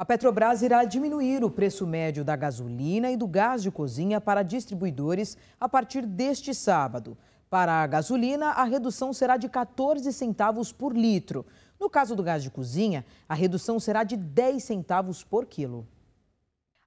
A Petrobras irá diminuir o preço médio da gasolina e do gás de cozinha para distribuidores a partir deste sábado. Para a gasolina, a redução será de 14 centavos por litro. No caso do gás de cozinha, a redução será de 10 centavos por quilo.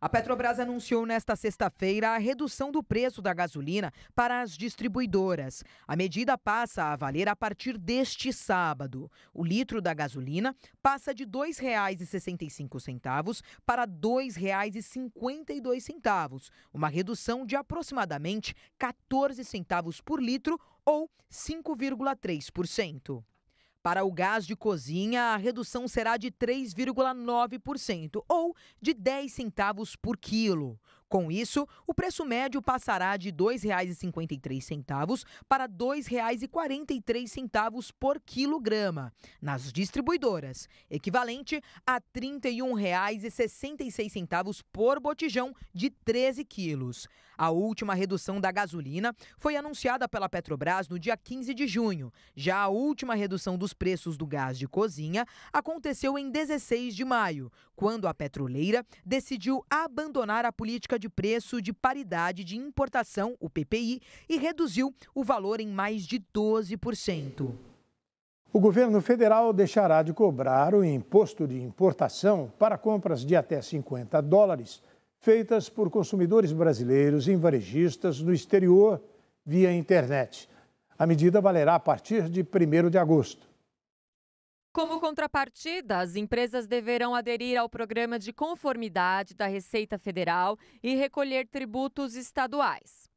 A Petrobras anunciou nesta sexta-feira a redução do preço da gasolina para as distribuidoras. A medida passa a valer a partir deste sábado. O litro da gasolina passa de R$ 2,65 para R$ 2,52, uma redução de aproximadamente 14 centavos por litro ou 5,3%. Para o gás de cozinha, a redução será de 3,9% ou de 10 centavos por quilo. Com isso, o preço médio passará de R$ 2,53 para R$ 2,43 por quilograma nas distribuidoras, equivalente a R$ 31,66 por botijão de 13 quilos. A última redução da gasolina foi anunciada pela Petrobras no dia 15 de junho. Já a última redução dos preços do gás de cozinha aconteceu em 16 de maio, quando a petroleira decidiu abandonar a política de de preço de paridade de importação, o PPI, e reduziu o valor em mais de 12%. O governo federal deixará de cobrar o imposto de importação para compras de até 50 dólares feitas por consumidores brasileiros em varejistas no exterior via internet. A medida valerá a partir de 1 de agosto. Como contrapartida, as empresas deverão aderir ao programa de conformidade da Receita Federal e recolher tributos estaduais.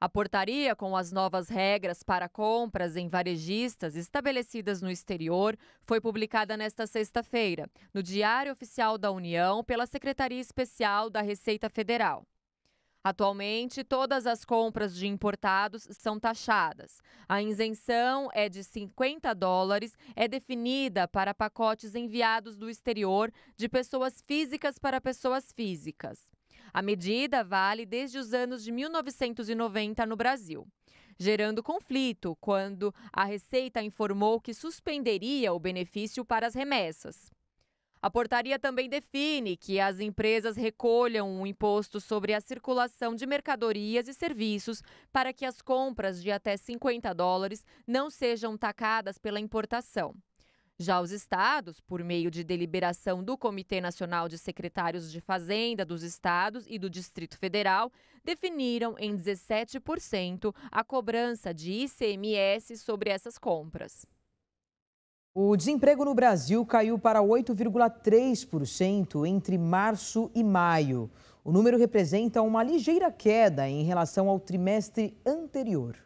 A portaria com as novas regras para compras em varejistas estabelecidas no exterior foi publicada nesta sexta-feira, no Diário Oficial da União, pela Secretaria Especial da Receita Federal. Atualmente, todas as compras de importados são taxadas. A isenção é de 50 dólares, é definida para pacotes enviados do exterior de pessoas físicas para pessoas físicas. A medida vale desde os anos de 1990 no Brasil, gerando conflito quando a Receita informou que suspenderia o benefício para as remessas. A portaria também define que as empresas recolham um imposto sobre a circulação de mercadorias e serviços para que as compras de até 50 dólares não sejam tacadas pela importação. Já os estados, por meio de deliberação do Comitê Nacional de Secretários de Fazenda dos Estados e do Distrito Federal, definiram em 17% a cobrança de ICMS sobre essas compras. O desemprego no Brasil caiu para 8,3% entre março e maio. O número representa uma ligeira queda em relação ao trimestre anterior.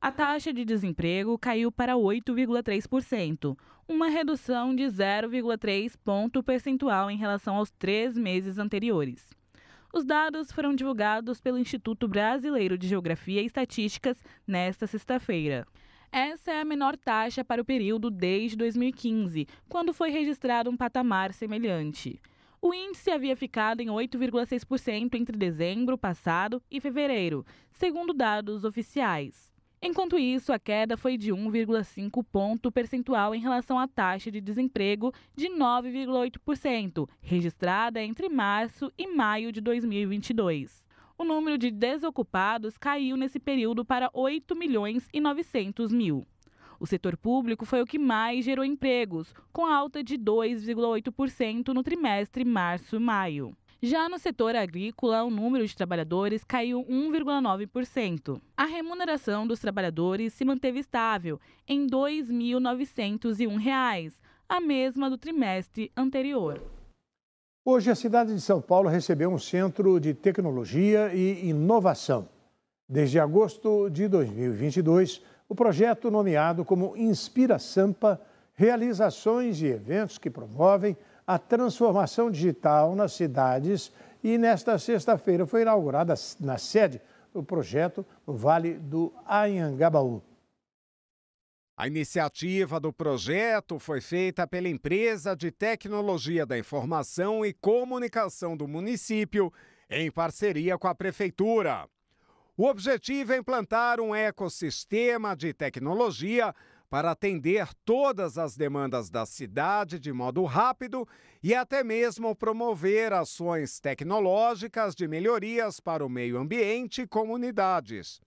A taxa de desemprego caiu para 8,3%, uma redução de 0,3 ponto percentual em relação aos três meses anteriores. Os dados foram divulgados pelo Instituto Brasileiro de Geografia e Estatísticas nesta sexta-feira. Essa é a menor taxa para o período desde 2015, quando foi registrado um patamar semelhante. O índice havia ficado em 8,6% entre dezembro passado e fevereiro, segundo dados oficiais. Enquanto isso, a queda foi de 1,5 ponto percentual em relação à taxa de desemprego de 9,8%, registrada entre março e maio de 2022 o número de desocupados caiu nesse período para 8 milhões e 900 mil. O setor público foi o que mais gerou empregos, com alta de 2,8% no trimestre março-maio. Já no setor agrícola, o número de trabalhadores caiu 1,9%. A remuneração dos trabalhadores se manteve estável, em R$ 2.901, a mesma do trimestre anterior. Hoje, a cidade de São Paulo recebeu um centro de tecnologia e inovação. Desde agosto de 2022, o projeto, nomeado como Inspira Sampa, realiza ações e eventos que promovem a transformação digital nas cidades e nesta sexta-feira foi inaugurada na sede do projeto no Vale do Anhangabaú. A iniciativa do projeto foi feita pela Empresa de Tecnologia da Informação e Comunicação do município, em parceria com a Prefeitura. O objetivo é implantar um ecossistema de tecnologia para atender todas as demandas da cidade de modo rápido e até mesmo promover ações tecnológicas de melhorias para o meio ambiente e comunidades.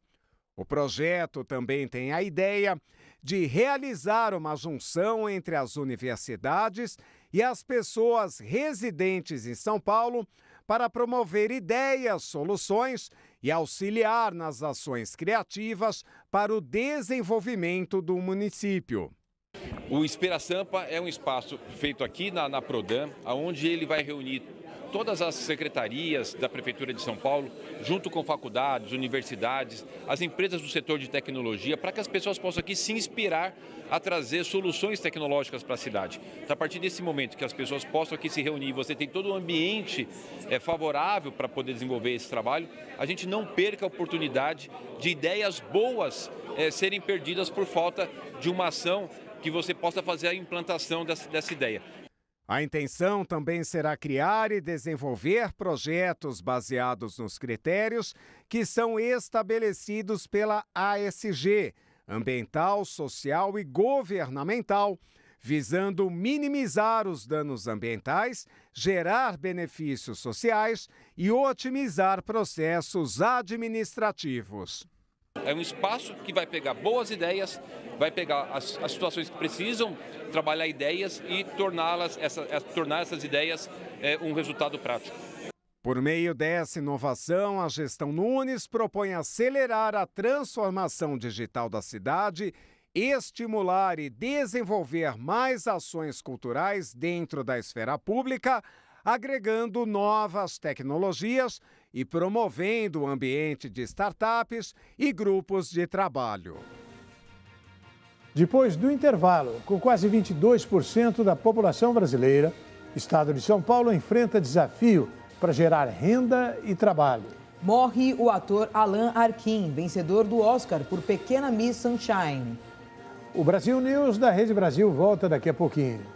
O projeto também tem a ideia de realizar uma junção entre as universidades e as pessoas residentes em São Paulo para promover ideias, soluções e auxiliar nas ações criativas para o desenvolvimento do município. O Espera Sampa é um espaço feito aqui na, na Prodam, onde ele vai reunir todas as secretarias da Prefeitura de São Paulo, junto com faculdades, universidades, as empresas do setor de tecnologia, para que as pessoas possam aqui se inspirar a trazer soluções tecnológicas para a cidade. Então, a partir desse momento que as pessoas possam aqui se reunir, você tem todo o um ambiente é, favorável para poder desenvolver esse trabalho, a gente não perca a oportunidade de ideias boas é, serem perdidas por falta de uma ação que você possa fazer a implantação dessa, dessa ideia. A intenção também será criar e desenvolver projetos baseados nos critérios que são estabelecidos pela ASG, ambiental, social e governamental, visando minimizar os danos ambientais, gerar benefícios sociais e otimizar processos administrativos. É um espaço que vai pegar boas ideias, vai pegar as, as situações que precisam, trabalhar ideias e torná-las, essa, é, tornar essas ideias é, um resultado prático. Por meio dessa inovação, a gestão Nunes propõe acelerar a transformação digital da cidade, estimular e desenvolver mais ações culturais dentro da esfera pública, agregando novas tecnologias e promovendo o ambiente de startups e grupos de trabalho. Depois do intervalo, com quase 22% da população brasileira, o estado de São Paulo enfrenta desafio para gerar renda e trabalho. Morre o ator Alan Arkin, vencedor do Oscar por Pequena Miss Sunshine. O Brasil News da Rede Brasil volta daqui a pouquinho.